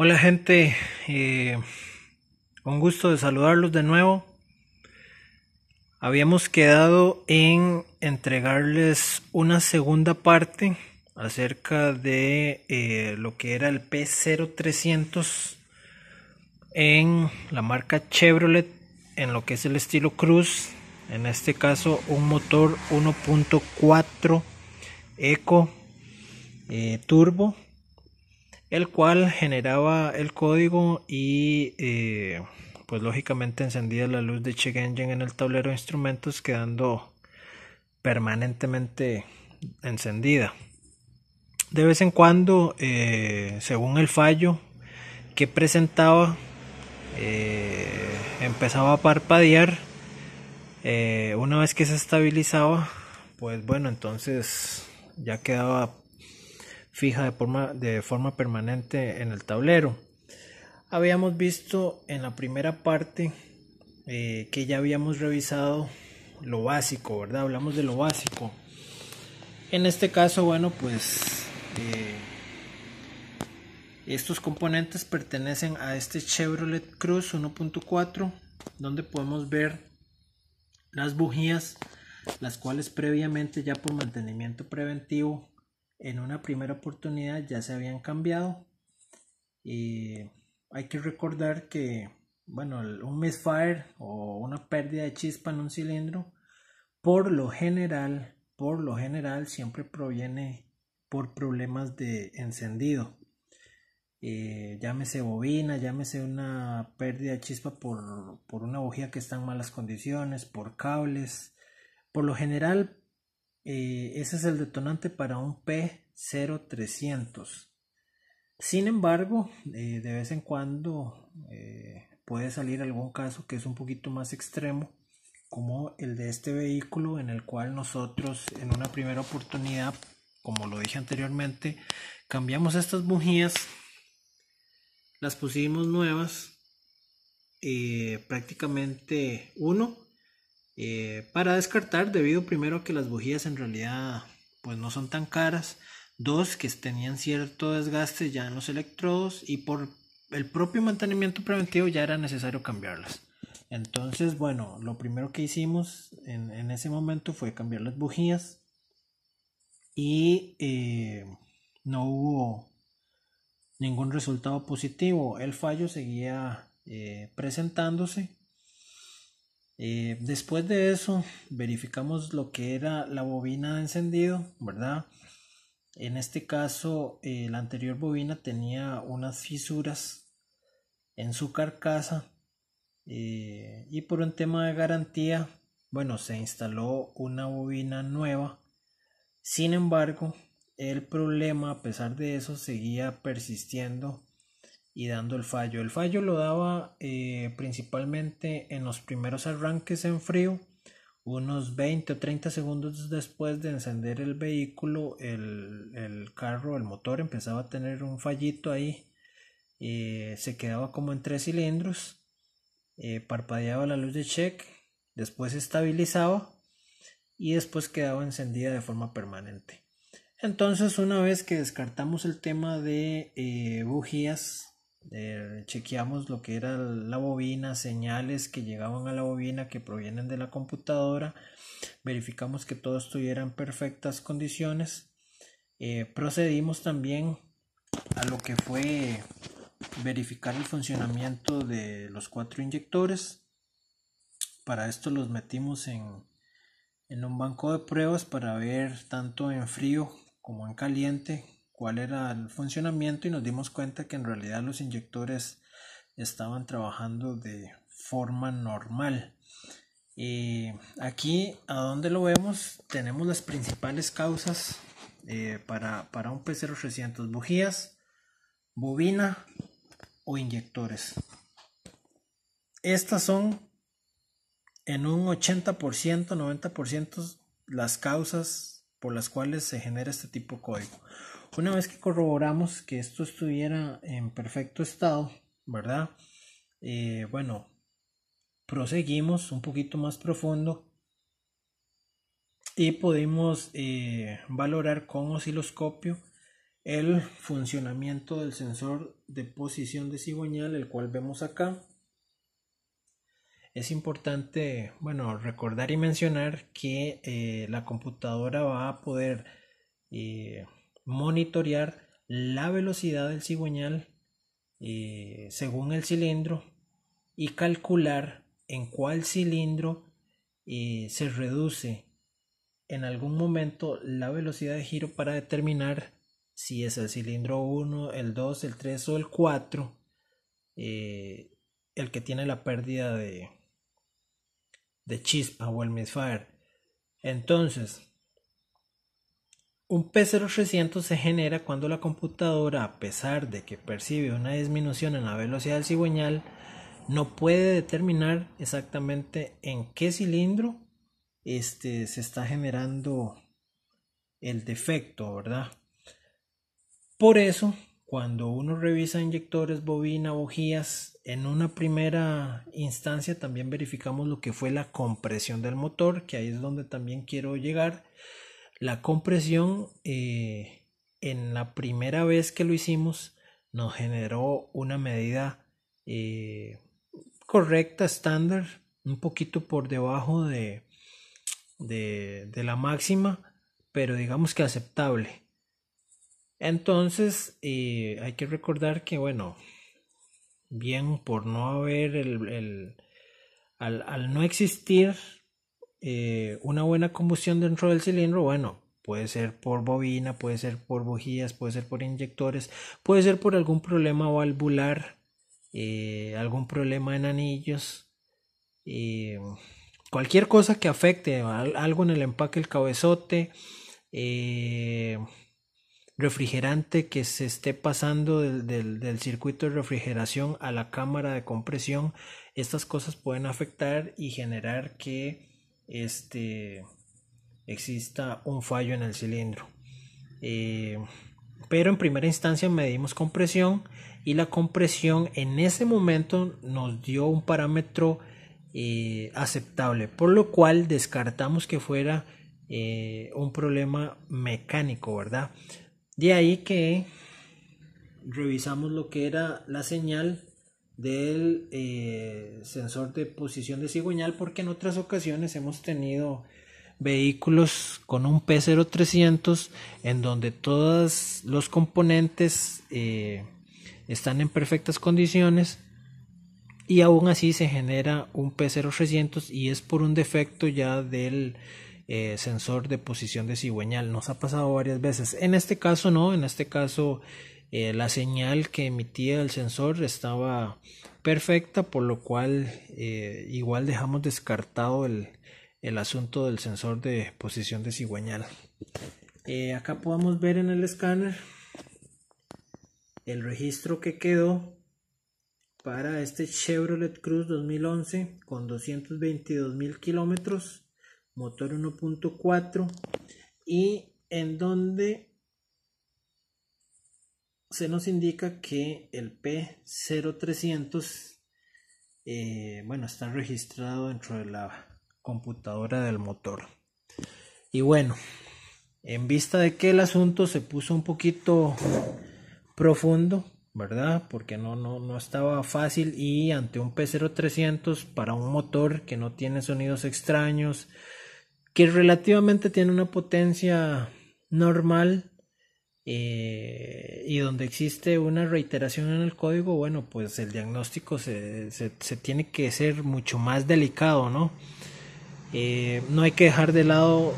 Hola gente, un eh, gusto de saludarlos de nuevo. Habíamos quedado en entregarles una segunda parte acerca de eh, lo que era el P0300 en la marca Chevrolet, en lo que es el estilo Cruz, en este caso un motor 1.4 Eco eh, Turbo el cual generaba el código y eh, pues lógicamente encendía la luz de check engine en el tablero de instrumentos quedando permanentemente encendida de vez en cuando eh, según el fallo que presentaba eh, empezaba a parpadear una vez que se estabilizaba pues bueno entonces ya quedaba fija de forma, de forma permanente en el tablero. Habíamos visto en la primera parte eh, que ya habíamos revisado lo básico, ¿verdad? Hablamos de lo básico. En este caso, bueno, pues eh, estos componentes pertenecen a este Chevrolet Cruz 1.4, donde podemos ver las bujías, las cuales previamente ya por mantenimiento preventivo en una primera oportunidad ya se habían cambiado. y eh, hay que recordar que, bueno, un misfire o una pérdida de chispa en un cilindro, por lo general, por lo general siempre proviene por problemas de encendido. Eh, llámese bobina, llámese una pérdida de chispa por, por una bujía que está en malas condiciones, por cables. Por lo general, eh, ese es el detonante para un P0300. Sin embargo, eh, de vez en cuando eh, puede salir algún caso que es un poquito más extremo, como el de este vehículo en el cual nosotros en una primera oportunidad, como lo dije anteriormente, cambiamos estas bujías, las pusimos nuevas, prácticamente uno eh, para descartar, debido primero que las bujías en realidad pues no son tan caras, dos que tenían cierto desgaste ya en los electrodos y por el propio mantenimiento preventivo ya era necesario cambiarlas. Entonces, bueno, lo primero que hicimos en, ese momento fue cambiar las bujías y eh, no hubo ningún resultado positivo. El fallo seguía eh, presentándose eh, después de eso, verificamos lo que era la bobina de encendido, ¿verdad? En este caso, eh, la anterior bobina tenía unas fisuras en su carcasa eh, y por un tema de garantía, bueno, se instaló una bobina nueva. Sin embargo, el problema, a pesar de eso, seguía persistiendo y dando el fallo. El fallo lo daba eh, principalmente en los primeros arranques en frío, unos 20 o 30 segundos después de encender el vehículo, el, carro, el motor empezaba a tener un fallito ahí, eh, se quedaba como en tres cilindros, eh, parpadeaba la luz de check, después estabilizaba y después quedaba encendida de forma permanente. Entonces, una vez que descartamos el tema de bujías eh, chequeamos lo que era la bobina, señales que llegaban a la bobina que provienen de la computadora, verificamos que todo estuviera en perfectas condiciones, eh, procedimos también a lo que fue verificar el funcionamiento de los cuatro inyectores, para esto los metimos en un banco de pruebas para ver tanto en frío como en caliente cuál era el funcionamiento y nos dimos cuenta que en realidad los inyectores estaban trabajando de forma normal. y aquí, a donde lo vemos, tenemos las principales causas eh, para, un PCR 300 bujías, bobina o inyectores. Estas son en un 80%, 90% las causas por las cuales se genera este tipo de código. Una vez que corroboramos que esto estuviera en perfecto estado, ¿verdad? Eh, bueno, proseguimos un poquito más profundo y podemos eh, valorar con osciloscopio el funcionamiento del sensor de posición de cigüeñal, el cual vemos acá. Es importante, bueno, recordar y mencionar que eh, la computadora va a poder monitorear la velocidad del cigüeñal eh, según el cilindro y calcular en cuál cilindro eh, se reduce en algún momento la velocidad de giro para determinar si es el cilindro 1, el 2, el 3 o el 4 eh, el que tiene la pérdida de, de chispa o el misfire. Entonces, un P0300 se genera cuando la computadora, a pesar de que percibe una disminución en la velocidad del cigüeñal, no puede determinar exactamente en qué cilindro este, se está generando el defecto, ¿verdad? Por eso, cuando uno revisa inyectores, bobina, bujías, en una primera instancia también verificamos lo que fue la compresión del motor, que ahí es donde también quiero llegar. La compresión eh, en la primera vez que lo hicimos nos generó una medida eh, correcta, estándar, un poquito por debajo de, de, la máxima, pero digamos que aceptable. Entonces eh, hay que recordar que, bueno, bien por no haber el, el al, al no existir eh, una buena combustión dentro del cilindro, bueno, puede ser por bobina, puede ser por bujías, puede ser por inyectores, puede ser por algún problema valvular, eh, algún problema en anillos, eh, cualquier cosa que afecte, algo en el empaque, el cabezote, refrigerante que se esté pasando del, del, circuito de refrigeración a la cámara de compresión, estas cosas pueden afectar y generar que este, exista un fallo en el cilindro. Eh, pero en primera instancia medimos compresión y la compresión en ese momento nos dio un parámetro eh, aceptable, por lo cual descartamos que fuera eh, un problema mecánico, ¿verdad? De ahí que revisamos lo que era la señal del eh, sensor de posición de cigüeñal porque en otras ocasiones hemos tenido vehículos con un P0300 en donde todos los componentes eh, están en perfectas condiciones y aún así se genera un P0300 y es por un defecto ya del eh, sensor de posición de cigüeñal. Nos ha pasado varias veces. En este caso no, en este caso eh, la señal que emitía el sensor estaba perfecta, por lo cual eh, igual dejamos descartado el, asunto del sensor de posición de cigüeñal. Eh, acá podemos ver en el escáner el registro que quedó para este Chevrolet Cruz 2011 con 222 mil kilómetros, motor 1.4 y en donde se nos indica que el P0300, eh, bueno, está registrado dentro de la computadora del motor. Y bueno, en vista de que el asunto se puso un poquito profundo, ¿verdad? Porque no, no estaba fácil y ante un P0300 para un motor que no tiene sonidos extraños, que relativamente tiene una potencia normal, eh, y donde existe una reiteración en el código, bueno, pues el diagnóstico se, tiene que ser mucho más delicado, ¿no? Eh, no hay que dejar de lado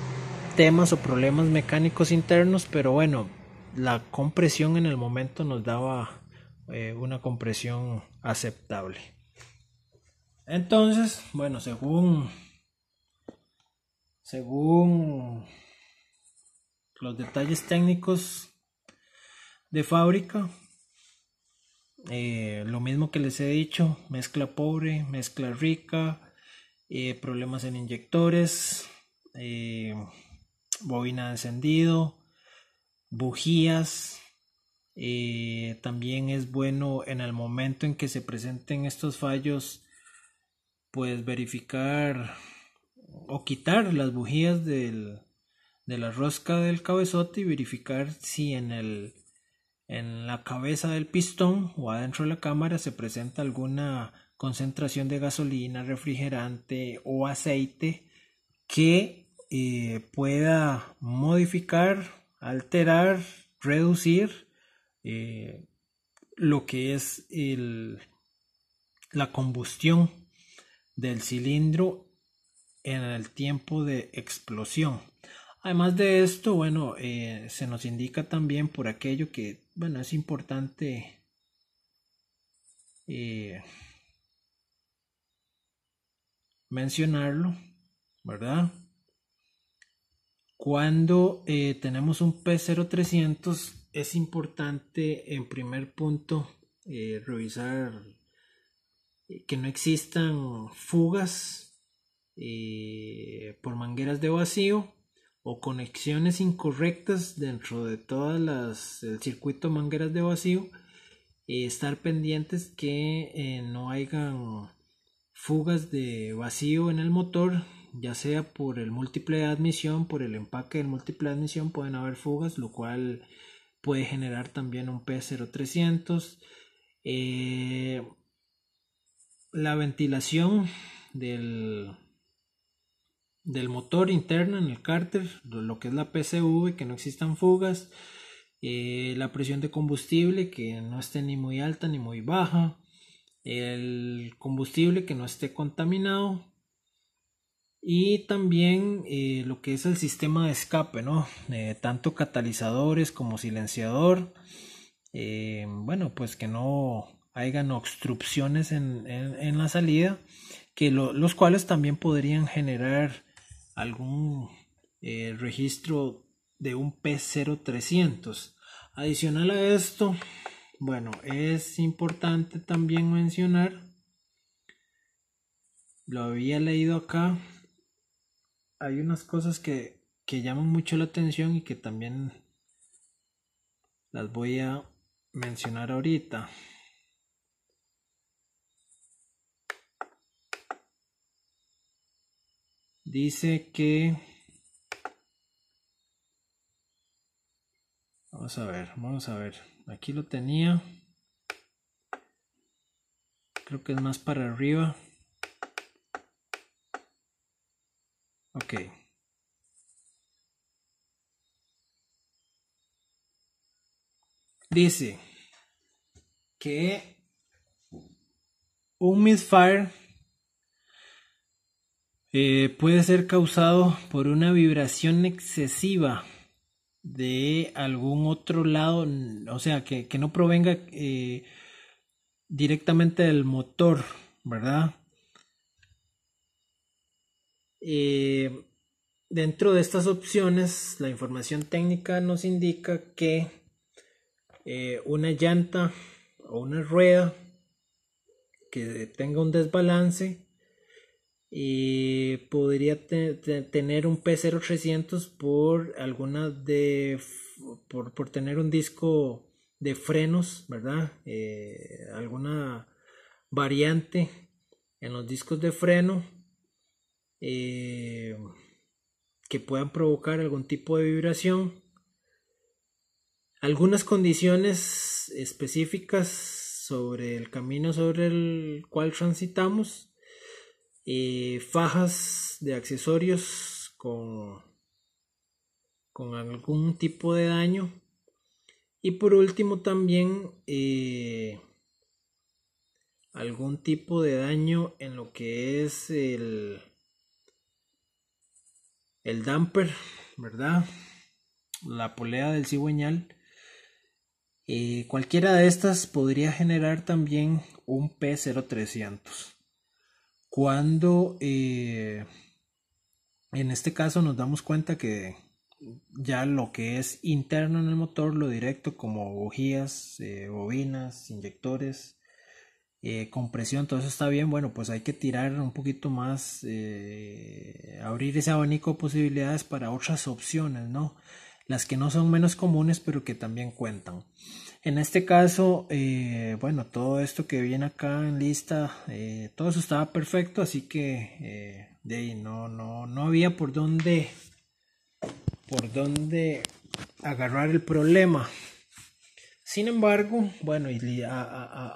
temas o problemas mecánicos internos, pero bueno, la compresión en el momento nos daba eh, una compresión aceptable. Entonces, bueno, según según los detalles técnicos de fábrica. Eh, lo mismo que les he dicho, mezcla pobre, mezcla rica, eh, problemas en inyectores, eh, bobina de encendido, bujías. también es bueno en el momento en que se presenten estos fallos, pues verificar o quitar las bujías de la rosca del cabezote y verificar si en el en la cabeza del pistón o adentro de la cámara se presenta alguna concentración de gasolina, refrigerante o aceite que eh, pueda modificar, alterar, reducir eh, lo que es el, la combustión del cilindro en el tiempo de explosión. Además de esto, bueno, eh, se nos indica también por aquello que bueno, es importante eh, mencionarlo, ¿verdad? Cuando eh, tenemos un P0300 es importante en primer punto eh, revisar que no existan fugas por mangueras de vacío o conexiones incorrectas dentro de todas las el circuito mangueras de vacío eh, estar pendientes que eh, no hayan fugas de vacío en el motor ya sea por el múltiple de admisión por el empaque del múltiple de admisión pueden haber fugas lo cual puede generar también un P0300 eh, la ventilación del del motor interno en el cárter, lo que es la PCV, que no existan fugas, eh, la presión de combustible que no esté ni muy alta ni muy baja, el combustible que no esté contaminado y también eh, lo que es el sistema de escape, ¿no? Eh, tanto catalizadores como silenciador, bueno, pues que no hayan obstrucciones en, la salida, que los cuales también podrían generar algún eh, registro de un P0300. Adicional a esto, bueno, es importante también mencionar, lo había leído acá, hay unas cosas que, que llaman mucho la atención y que también las voy a mencionar ahorita. Dice que... Vamos a ver, vamos a ver. Aquí lo tenía. Creo que es más para arriba. Ok. Dice que un misfire eh, puede ser causado por una vibración excesiva de algún otro lado, o sea, que, no provenga eh, directamente del motor, ¿verdad? Eh, dentro de estas opciones, la información técnica nos indica que una llanta o una rueda que tenga un desbalance y eh, podría tener un P0300 por alguna de por, tener un disco de frenos verdad eh, alguna variante en los discos de freno eh, que puedan provocar algún tipo de vibración algunas condiciones específicas sobre el camino sobre el cual transitamos eh, fajas de accesorios con, algún tipo de daño. Y por último también eh, algún tipo de daño en lo que es el, el damper, ¿verdad? La polea del cigüeñal. Eh, cualquiera de estas podría generar también un P0300 cuando eh, en este caso nos damos cuenta que ya lo que es interno en el motor, lo directo como bujías, eh, bobinas, inyectores, eh, compresión, todo eso está bien, bueno, pues hay que tirar un poquito más, abrir ese abanico de posibilidades para otras opciones, ¿no? las que no son menos comunes pero que también cuentan. En este caso, eh, bueno, todo esto que viene acá en lista, eh, todo eso estaba perfecto, así que eh, de ahí no, había por dónde, por dónde agarrar el problema. Sin embargo, bueno,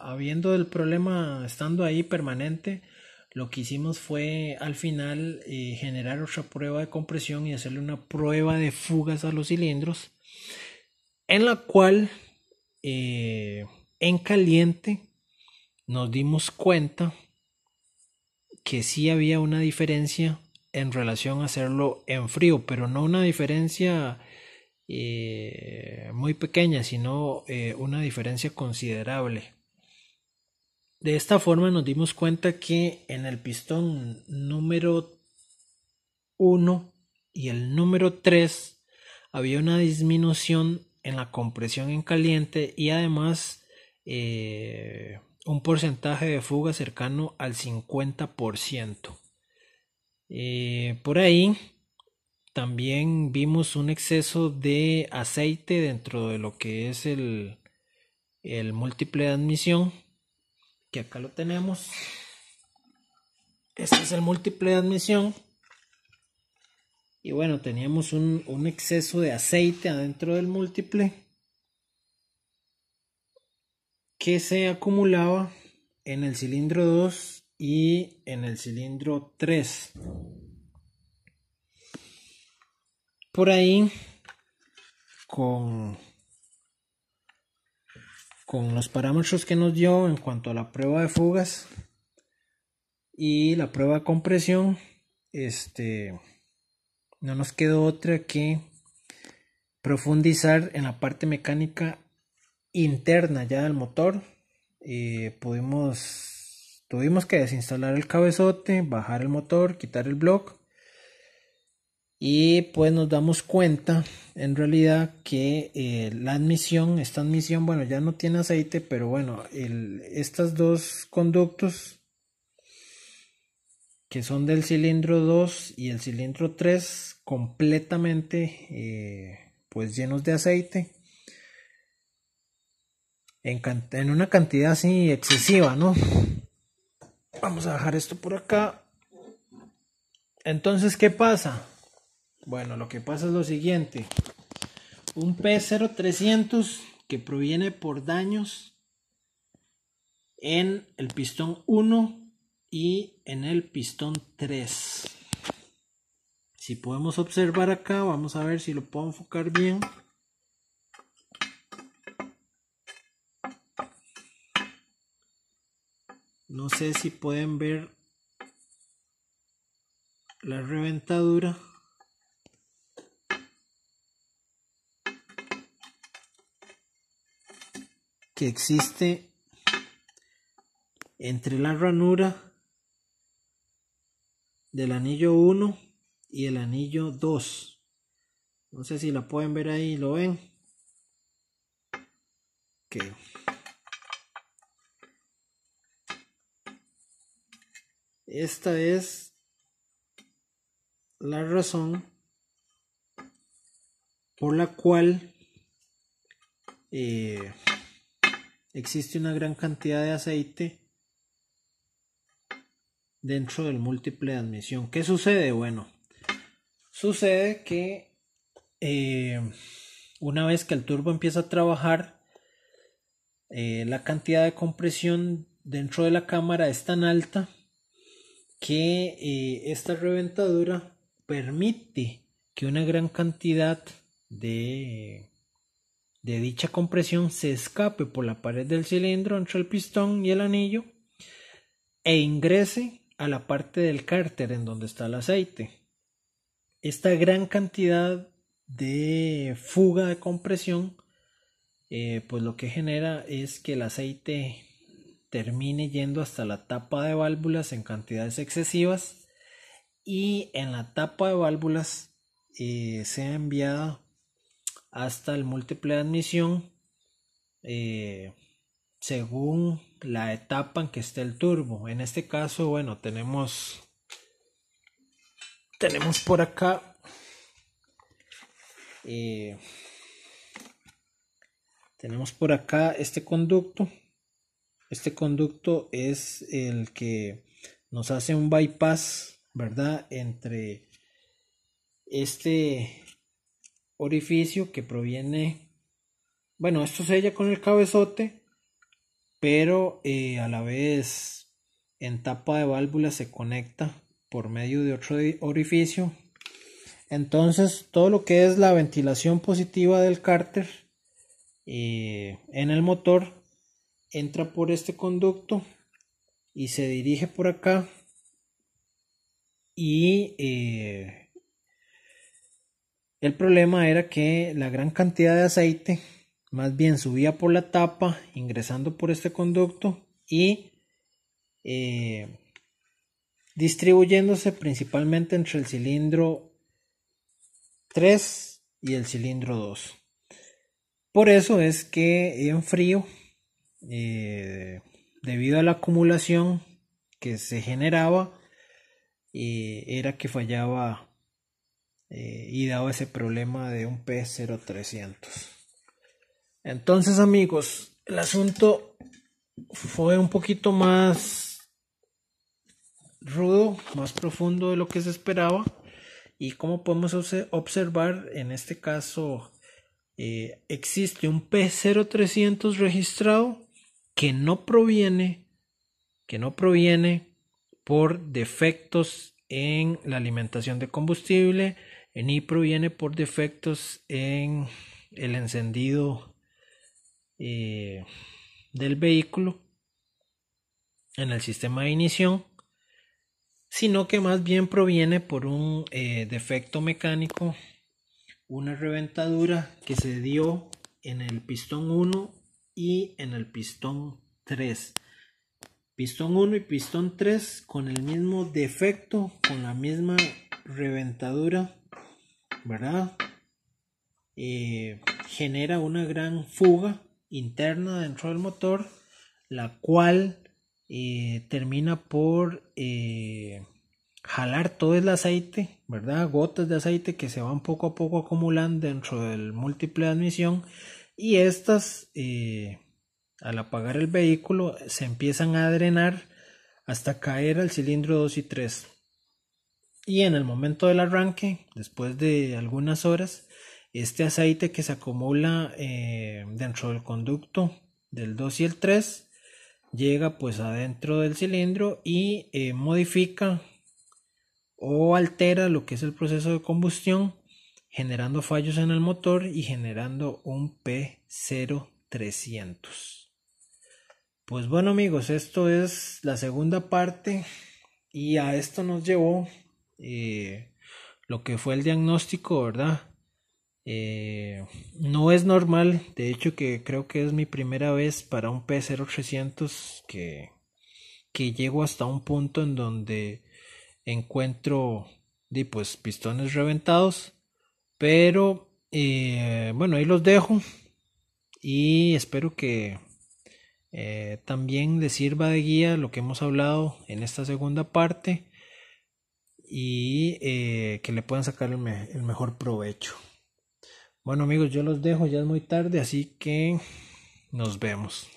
habiendo el problema estando ahí permanente, lo que hicimos fue al final eh, generar otra prueba de compresión y hacerle una prueba de fugas a los cilindros en la cual eh, en caliente nos dimos cuenta que sí había una diferencia en relación a hacerlo en frío pero no una diferencia eh, muy pequeña sino una diferencia considerable de esta forma nos dimos cuenta que en el pistón número 1 y el número 3 había una disminución en la compresión en caliente y además eh, un porcentaje de fuga cercano al 50%. Eh, por ahí también vimos un exceso de aceite dentro de lo que es el, el múltiple de admisión que acá lo tenemos. Este es el múltiple de admisión. Y bueno, teníamos un, un exceso de aceite adentro del múltiple que se acumulaba en el cilindro 2 y en el cilindro 3. Por ahí, con con los parámetros que nos dio en cuanto a la prueba de fugas y la prueba de compresión, este, no nos quedó otra que profundizar en la parte mecánica interna ya del motor. Eh, pudimos, tuvimos que desinstalar el cabezote, bajar el motor, quitar el block y pues nos damos cuenta en realidad que eh, la admisión, esta admisión, bueno, ya no tiene aceite, pero bueno, el, estas dos conductos que son del cilindro 2 y el cilindro 3 completamente eh, pues llenos de aceite en, en una cantidad así excesiva, ¿no? Vamos a dejar esto por acá. Entonces, ¿qué pasa? Bueno, lo que pasa es lo siguiente. Un P0300 que proviene por daños en el pistón 1 y en el pistón 3. Si podemos observar acá, vamos a ver si lo puedo enfocar bien. No sé si pueden ver la reventadura. que existe entre la ranura del anillo 1 y el anillo 2 no sé si la pueden ver ahí lo ven esta es la razón por la cual eh, existe una gran cantidad de aceite dentro del múltiple de admisión. ¿Qué sucede? Bueno, sucede que eh, una vez que el turbo empieza a trabajar, eh, la cantidad de compresión dentro de la cámara es tan alta que eh, esta reventadura permite que una gran cantidad de de dicha compresión se escape por la pared del cilindro entre el pistón y el anillo e ingrese a la parte del cárter en donde está el aceite. Esta gran cantidad de fuga de compresión eh, pues lo que genera es que el aceite termine yendo hasta la tapa de válvulas en cantidades excesivas y en la tapa de válvulas se eh, sea enviada hasta el múltiple de admisión eh, según la etapa en que esté el turbo. En este caso, bueno, tenemos tenemos por acá eh, tenemos por acá este conducto. Este conducto es el que nos hace un bypass, ¿verdad? Entre este orificio que proviene, bueno, esto sella con el cabezote, pero eh, a la vez en tapa de válvula se conecta por medio de otro orificio. Entonces, todo lo que es la ventilación positiva del cárter eh, en el motor entra por este conducto y se dirige por acá y eh, el problema era que la gran cantidad de aceite más bien subía por la tapa, ingresando por este conducto y eh, distribuyéndose principalmente entre el cilindro 3 y el cilindro 2. Por eso es que en frío, eh, debido a la acumulación que se generaba, eh, era que fallaba eh, y dado ese problema de un P0300. Entonces amigos, el asunto fue un poquito más rudo, más profundo de lo que se esperaba y como podemos observar en este caso eh, existe un P0300 registrado que no proviene que no proviene por defectos en la alimentación de combustible en IPRO proviene por defectos en el encendido eh, del vehículo, en el sistema de ignición, sino que más bien proviene por un eh, defecto mecánico, una reventadura que se dio en el pistón 1 y en el pistón 3. Pistón 1 y pistón 3 con el mismo defecto, con la misma reventadura ¿verdad? Eh, genera una gran fuga interna dentro del motor, la cual eh, termina por eh, jalar todo el aceite, ¿verdad? Gotas de aceite que se van poco a poco acumulando dentro del múltiple de admisión y estas, al apagar el vehículo, se empiezan a drenar hasta caer al cilindro 2 y 3 y en el momento del arranque, después de algunas horas, este aceite que se acumula eh, dentro del conducto del 2 y el 3 llega pues adentro del cilindro y eh, modifica o altera lo que es el proceso de combustión generando fallos en el motor y generando un P0300. Pues bueno amigos, esto es la segunda parte y a esto nos llevó eh, lo que fue el diagnóstico, ¿verdad? Eh, no es normal, de hecho que creo que es mi primera vez para un P0300 que, llego hasta un punto en donde encuentro pues, pistones reventados, pero eh, bueno, ahí los dejo y espero que también les sirva de guía lo que hemos hablado en esta segunda parte y eh, que le puedan sacar el, el mejor provecho. Bueno amigos, yo los dejo, ya es muy tarde, así que nos vemos.